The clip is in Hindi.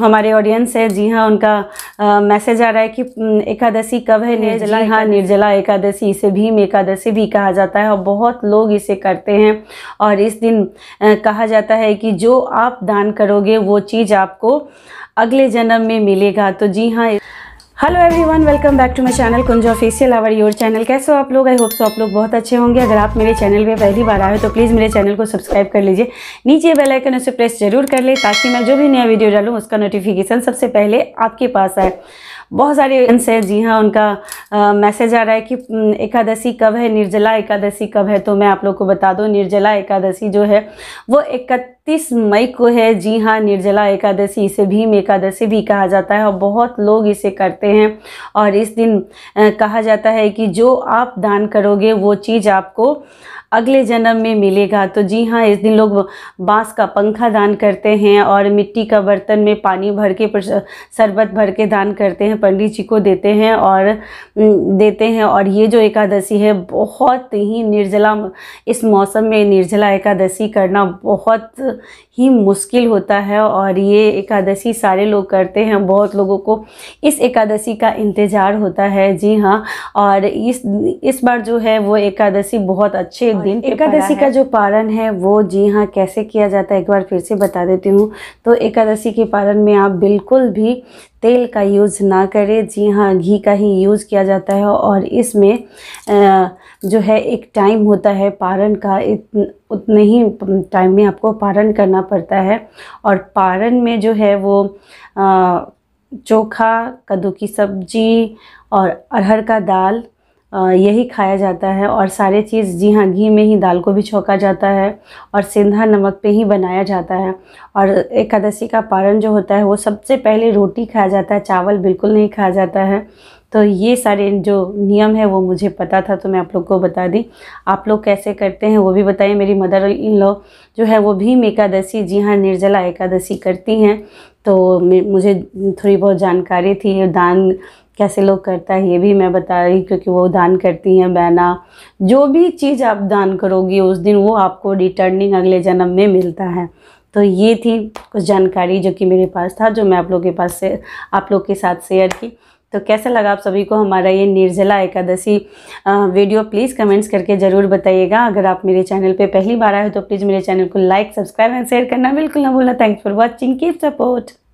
हमारे ऑडियंस है जी हाँ उनका मैसेज आ रहा है कि एकादशी कब है निर्जला हाँ निर्जला एकादशी इसे भीम एकादशी भी कहा जाता है और बहुत लोग इसे करते हैं और इस दिन कहा जाता है कि जो आप दान करोगे वो चीज़ आपको अगले जन्म में मिलेगा तो जी हाँ hello everyone welcome back to my channel Kunj official our your channel कैसे हो आप लोग आई होप सो आप लोग बहुत अच्छे होंगे अगर आप मेरे चैनल पे पहली बार आए हो तो प्लीज़ मेरे चैनल को सब्सक्राइब कर लीजिए नीचे बेल आइकन उसे प्रेस जरूर कर ले ताकि मैं जो भी नया वीडियो डालूँ उसका नोटिफिकेशन सबसे पहले आपके पास आए बहुत सारे हैं जी हाँ उनका मैसेज आ रहा है कि एकादशी कब है निर्जला एकादशी कब है तो मैं आप लोग को बता दूँ निर्जला एकादशी जो है वो इकतीस मई को है जी हाँ निर्जला एकादशी इसे भीम एकादशी भी कहा जाता है और बहुत लोग इसे करते हैं और इस दिन कहा जाता है कि जो आप दान करोगे वो चीज़ आपको अगले जन्म में मिलेगा तो जी हाँ इस दिन लोग बांस का पंखा दान करते हैं और मिट्टी का बर्तन में पानी भर के शरबत भर के दान करते हैं पंडित जी को देते हैं और देते हैं और ये जो एकादशी है बहुत ही निर्जला इस मौसम में निर्जला एकादशी करना बहुत ही मुश्किल होता है और ये एकादशी सारे लोग करते हैं बहुत लोगों को इस एकादशी का इंतज़ार होता है जी हाँ और इस इस बार जो है वो एकादशी बहुत अच्छे दिन एकादशी का जो पारण है वो जी हाँ कैसे किया जाता है एक बार फिर से बता देती हूँ तो एकादशी के पारण में आप बिल्कुल भी तेल का यूज़ ना ना करें जी हाँ घी का ही यूज़ किया जाता है और इसमें जो है एक टाइम होता है पारण का उतने ही टाइम में आपको पारण करना पड़ता है और पारण में जो है वो चोखा कद्दू की सब्जी और अरहर का दाल यही खाया जाता है और सारे चीज़ जी हाँ घी में ही दाल को भी छोंका जाता है और सेंधा नमक पे ही बनाया जाता है और एकादशी का पारण जो होता है वो सबसे पहले रोटी खाया जाता है चावल बिल्कुल नहीं खाया जाता है तो ये सारे जो नियम है वो मुझे पता था तो मैं आप लोग को बता दी आप लोग कैसे करते हैं वो भी बताइए मेरी मदर इन लॉ जो है वो भी एकादशी जी हाँ निर्जला एकादशी करती हैं तो मुझे थोड़ी बहुत जानकारी थी दान कैसे लोग करता है ये भी मैं बता रही क्योंकि वो दान करती हैं बहना जो भी चीज़ आप दान करोगी उस दिन वो आपको रिटर्निंग अगले जन्म में मिलता है तो ये थी कुछ जानकारी जो कि मेरे पास था जो मैं आप लोग के पास से आप लोग के साथ शेयर की तो कैसा लगा आप सभी को हमारा ये निर्जला एकादशी वीडियो प्लीज़ कमेंट्स करके ज़रूर बताइएगा अगर आप मेरे चैनल पे पहली बार आए हो तो प्लीज़ मेरे चैनल को लाइक सब्सक्राइब एंड शेयर करना बिल्कुल ना भूलना थैंक्स फॉर वॉचिंग की सपोर्ट